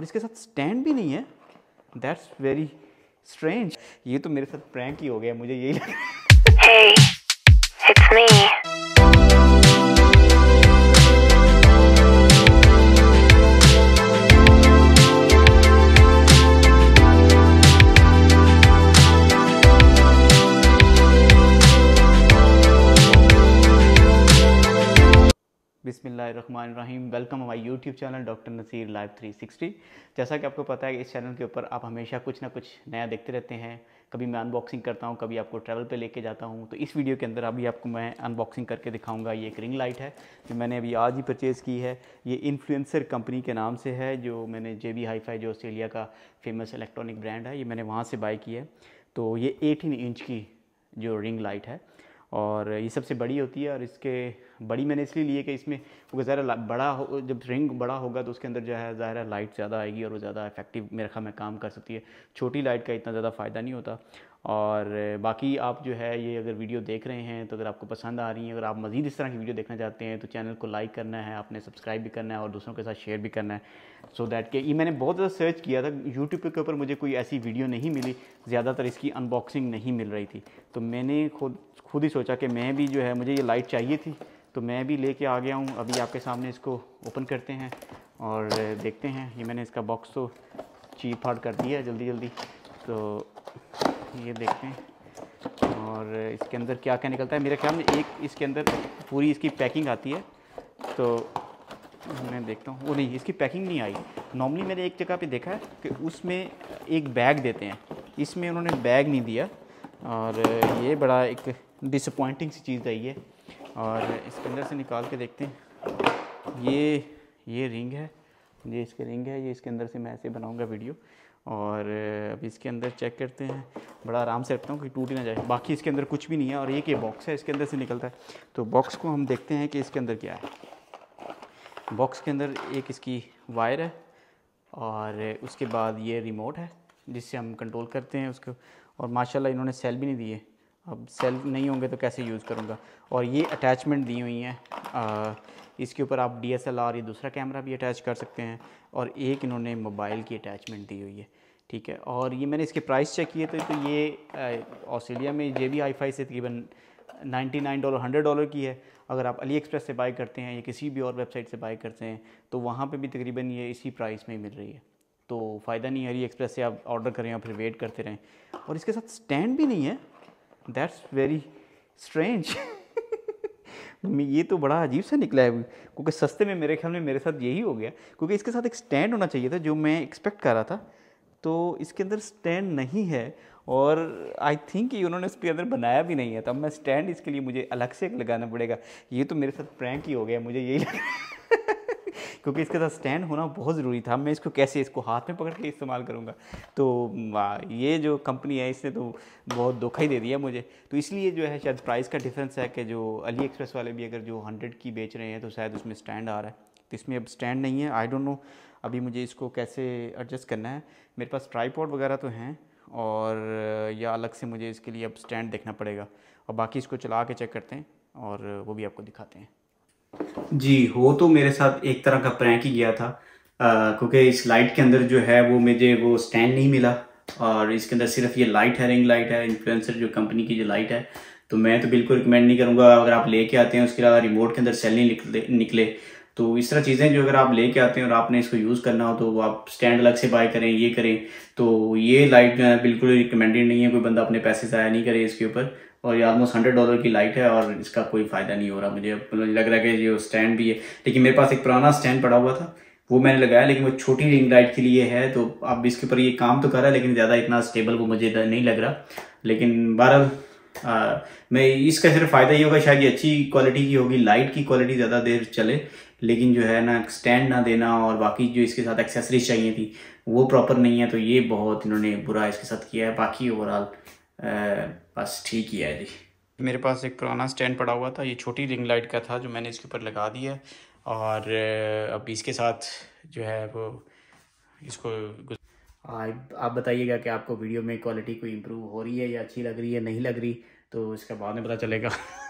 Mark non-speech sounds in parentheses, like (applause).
और इसके साथ स्टैंड भी नहीं है दैट्स वेरी स्ट्रेंज ये तो मेरे साथ प्रैंक ही हो गया मुझे यही लग hey, it's me. बिस्मिल्लाम वेलकम हमारे YouTube channel doctor Nasir live 360 जैसा कि आपको पता है कि इस चैनल के ऊपर आप हमेशा कुछ ना कुछ नया देखते रहते हैं कभी मैं अनबॉक्सिंग करता हूँ कभी आपको ट्रैवल पे लेके जाता हूँ तो इस वीडियो के अंदर अभी आपको मैं अनबॉक्सिंग करके दिखाऊंगा ये एक रिंग लाइट है जो मैंने अभी आज ही परचेज़ की है ये इन्फ्लुएंसर कंपनी के नाम से है जो मैंने जे बी फाई जो ऑस्ट्रेलिया का फेमस इलेक्ट्रॉनिक ब्रांड है ये मैंने वहाँ से बाई की है तो ये एटीन इंच की जो रिंग लाइट है और ये सबसे बड़ी होती है और इसके बड़ी मैंने इसलिए ली है कि इसमें क्योंकि ज़्यादा बड़ा हो जब रिंग बड़ा होगा तो उसके अंदर जो है ज़ाहिर लाइट ज़्यादा आएगी और वो ज़्यादा इफेक्टिव मेरे ख्याल में काम कर सकती है छोटी लाइट का इतना ज़्यादा फ़ायदा नहीं होता और बाकी आप जो है ये अगर वीडियो देख रहे हैं तो अगर आपको पसंद आ रही है अगर आप मज़ीद इस तरह की वीडियो देखना चाहते हैं तो चैनल को लाइक करना है आपने सब्सक्राइब भी करना है और दूसरों के साथ शेयर भी करना है सो दैट कि ये मैंने बहुत ज़्यादा सर्च किया था यूट्यूब के ऊपर मुझे कोई ऐसी वीडियो नहीं मिली ज़्यादातर इसकी अनबॉक्सिंग नहीं मिल रही थी तो मैंने खुद खुद ही सोचा कि मैं भी जो है मुझे ये लाइट चाहिए थी तो मैं भी लेके आ गया हूँ अभी आपके सामने इसको ओपन करते हैं और देखते हैं ये मैंने इसका बॉक्स तो चीप फाड़ कर दिया जल्दी जल्दी तो ये देखते हैं और इसके अंदर क्या क्या निकलता है मेरे ख्याल में एक इसके अंदर पूरी इसकी पैकिंग आती है तो मैं देखता हूँ वो नहीं इसकी पैकिंग नहीं आई नॉर्मली मैंने एक जगह पे देखा है कि उसमें एक बैग देते हैं इसमें उन्होंने बैग नहीं दिया और ये बड़ा एक डिसअपॉइंटिंग सी चीज़ आई है और इसके अंदर से निकाल के देखते हैं ये ये रिंग है ये इसके रिंग है ये इसके अंदर से मैं ऐसे बनाऊंगा वीडियो और अब इसके अंदर चेक करते हैं बड़ा आराम से रखता हूँ कि टूट ना जाए बाकी इसके अंदर कुछ भी नहीं है और एक ये बॉक्स है इसके अंदर से निकलता है तो बॉक्स को हम देखते हैं कि इसके अंदर क्या है बॉक्स के अंदर एक इसकी वायर है और उसके बाद ये रिमोट है जिससे हम कंट्रोल करते हैं उसको और माशाल्लाह इन्होंने सेल भी नहीं दिए अब सेल नहीं होंगे तो कैसे यूज़ करूँगा और ये अटैचमेंट दी हुई हैं इसके ऊपर आप डी एस एल आर या दूसरा कैमरा भी अटैच कर सकते हैं और एक इन्होंने मोबाइल की अटैचमेंट दी हुई है ठीक है और ये मैंने इसके प्राइस चेक किए थे तो ये ऑस्ट्रेलिया में जे बी आई फाई से तकरीबन ninety nine dollar hundred dollar की है अगर आप अली एक्सप्रेस से बाई करते हैं या किसी भी और वेबसाइट से बाई करते हैं तो वहाँ पे भी तकरीबन ये इसी प्राइस में मिल रही है तो फ़ायदा नहीं है अली एक्सप्रेस से आप ऑर्डर करें या फिर वेट करते रहें और इसके साथ स्टैंड भी नहीं है दैट्स वेरी स्ट्रेंज ये तो बड़ा अजीब सा निकला है क्योंकि सस्ते में मेरे ख्याल में मेरे साथ यही हो गया क्योंकि इसके साथ एक स्टैंड होना चाहिए था जो मैं एक्सपेक्ट कर रहा था तो इसके अंदर स्टैंड नहीं है और आई थिंक ये उन्होंने इसके अंदर बनाया भी नहीं है तो अब मैं स्टैंड इसके लिए मुझे अलग से लगाना पड़ेगा ये तो मेरे साथ प्रैंक ही हो गया मुझे यही (laughs) क्योंकि इसके साथ स्टैंड होना बहुत ज़रूरी था मैं इसको कैसे इसको हाथ में पकड़ के इस्तेमाल करूँगा तो ये जो कंपनी है इसने तो बहुत धोखा ही दे दिया मुझे तो इसलिए जो है शायद प्राइस का डिफरेंस है कि जो अली एक्सप्रेस वाले भी अगर जो हंड्रेड की बेच रहे हैं तो शायद उसमें स्टैंड आ रहा है तो इसमें अब स्टैंड नहीं है आई डोंट नो अभी मुझे इसको कैसे एडजस्ट करना है मेरे पास ट्राईपॉड वगैरह तो हैं और या अलग से मुझे इसके लिए अब स्टैंड देखना पड़ेगा और बाकी इसको चला के चेक करते हैं और वो भी आपको दिखाते हैं जी हो तो मेरे साथ एक तरह का प्रैंक ही गया था क्योंकि इस लाइट के अंदर जो है वो मुझे वो स्टैंड नहीं मिला और इसके अंदर सिर्फ ये लाइट है रिंग लाइट है इन्फ्लुएंसर जो कंपनी की जो लाइट है तो मैं तो बिल्कुल रिकमेंड नहीं करूँगा अगर आप लेके आते हैं उसके अलावा रिमोट के अंदर सेल नहीं निकले निकले तो इस तरह चीज़ें जो अगर आप लेके आते हैं और आपने इसको यूज़ करना हो तो आप स्टैंड अलग से बाय करें ये करें तो ये लाइट जो है बिल्कुल रिकमेंडेड नहीं है कोई बंदा अपने पैसे ज़ाया नहीं करे इसके ऊपर और ये ऑलमोस्ट हंड्रेड डॉलर की लाइट है और इसका कोई फ़ायदा नहीं हो रहा मुझे लग रहा है कि ये स्टैंड भी है लेकिन मेरे पास एक पुराना स्टैंड पड़ा हुआ था वो मैंने लगाया लेकिन वो छोटी रिंग लाइट के लिए है तो अब इसके ऊपर ये काम तो कर रहा है लेकिन ज़्यादा इतना स्टेबल वो मुझे नहीं लग रहा लेकिन बारह मैं इसका सिर्फ फ़ायदा ये होगा शायद ये अच्छी क्वालिटी की होगी लाइट की क्वालिटी ज़्यादा देर चले लेकिन जो है ना स्टैंड ना देना और बाकी जो इसके साथ एक्सेसरीज चाहिए थी वो प्रॉपर नहीं है तो ये बहुत इन्होंने बुरा इसके साथ किया है बाकी ओवरऑल बस ठीक ही है जी मेरे पास एक पुराना स्टैंड पड़ा हुआ था ये छोटी रिंग लाइट का था जो मैंने इसके ऊपर लगा दिया और अब इसके साथ जो है वो इसको हाँ, आप बताइएगा कि आपको वीडियो में क्वालिटी कोई इम्प्रूव हो रही है या अच्छी लग रही है नहीं लग रही तो इसका बाद में पता चलेगा (laughs)